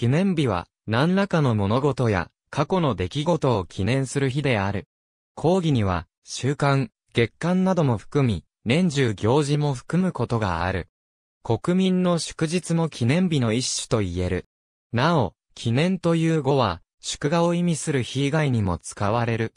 記念日は、何らかの物事や、過去の出来事を記念する日である。講義には、週間、月間なども含み、年中行事も含むことがある。国民の祝日も記念日の一種と言える。なお、記念という語は、祝賀を意味する日以外にも使われる。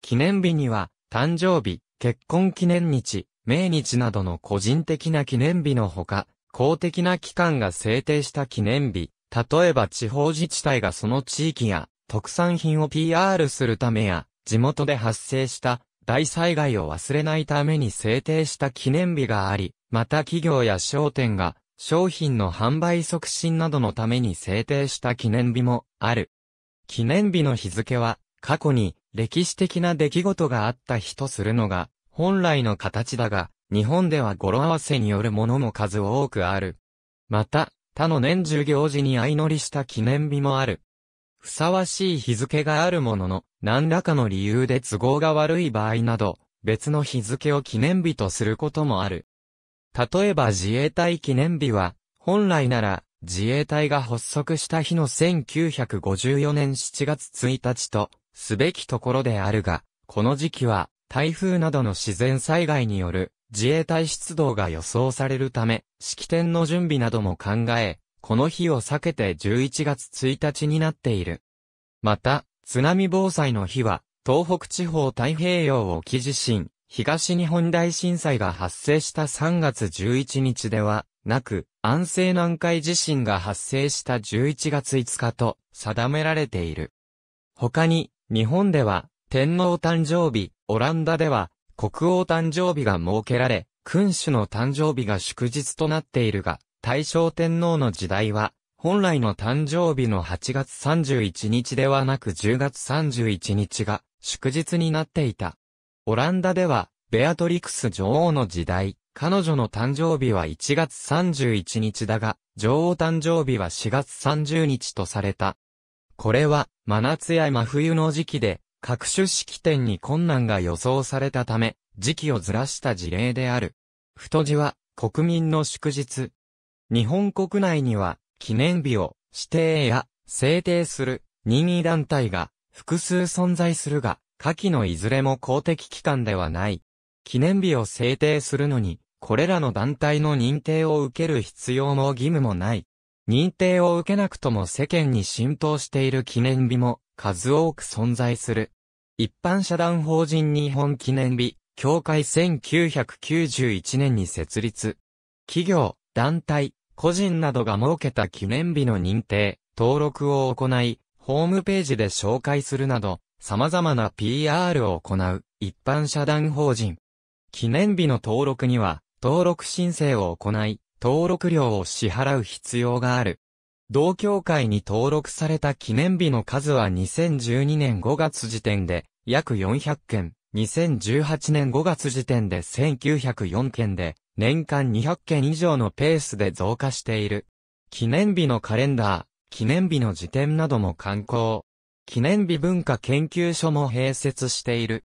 記念日には、誕生日、結婚記念日、命日などの個人的な記念日のほか、公的な機関が制定した記念日、例えば地方自治体がその地域や特産品を PR するためや、地元で発生した大災害を忘れないために制定した記念日があり、また企業や商店が商品の販売促進などのために制定した記念日もある。記念日の日付は過去に歴史的な出来事があった日とするのが本来の形だが、日本では語呂合わせによるものも数多くある。また、他の年中行事に相乗りした記念日もある。ふさわしい日付があるものの、何らかの理由で都合が悪い場合など、別の日付を記念日とすることもある。例えば自衛隊記念日は、本来なら、自衛隊が発足した日の1954年7月1日と、すべきところであるが、この時期は、台風などの自然災害による自衛隊出動が予想されるため、式典の準備なども考え、この日を避けて11月1日になっている。また、津波防災の日は、東北地方太平洋沖地震、東日本大震災が発生した3月11日では、なく、安政南海地震が発生した11月5日と定められている。他に、日本では、天皇誕生日、オランダでは、国王誕生日が設けられ、君主の誕生日が祝日となっているが、大正天皇の時代は、本来の誕生日の8月31日ではなく10月31日が祝日になっていた。オランダでは、ベアトリクス女王の時代、彼女の誕生日は1月31日だが、女王誕生日は4月30日とされた。これは、真夏や真冬の時期で、各種式典に困難が予想されたため、時期をずらした事例である。太字は国民の祝日。日本国内には記念日を指定や制定する任意団体が複数存在するが、下記のいずれも公的機関ではない。記念日を制定するのに、これらの団体の認定を受ける必要も義務もない。認定を受けなくとも世間に浸透している記念日も数多く存在する。一般社団法人日本記念日協会1991年に設立。企業、団体、個人などが設けた記念日の認定、登録を行い、ホームページで紹介するなど、様々な PR を行う一般社団法人。記念日の登録には、登録申請を行い、登録料を支払う必要がある。同協会に登録された記念日の数は2012年5月時点で約400件。2018年5月時点で1904件で、年間200件以上のペースで増加している。記念日のカレンダー、記念日の辞典なども刊行。記念日文化研究所も併設している。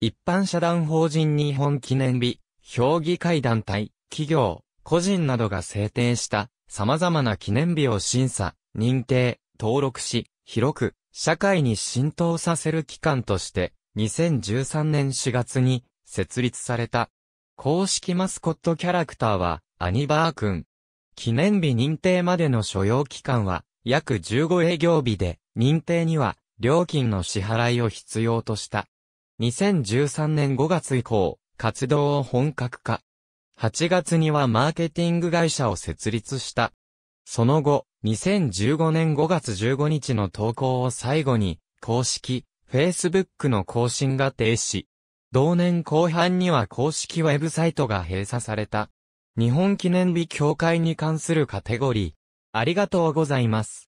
一般社団法人日本記念日、評議会団体、企業、個人などが制定した様々な記念日を審査、認定、登録し、広く社会に浸透させる機関として2013年4月に設立された。公式マスコットキャラクターは、アニバー君。記念日認定までの所要期間は、約15営業日で、認定には、料金の支払いを必要とした。2013年5月以降、活動を本格化。8月にはマーケティング会社を設立した。その後、2015年5月15日の投稿を最後に、公式、Facebook の更新が停止。同年後半には公式ウェブサイトが閉鎖された。日本記念日協会に関するカテゴリー。ありがとうございます。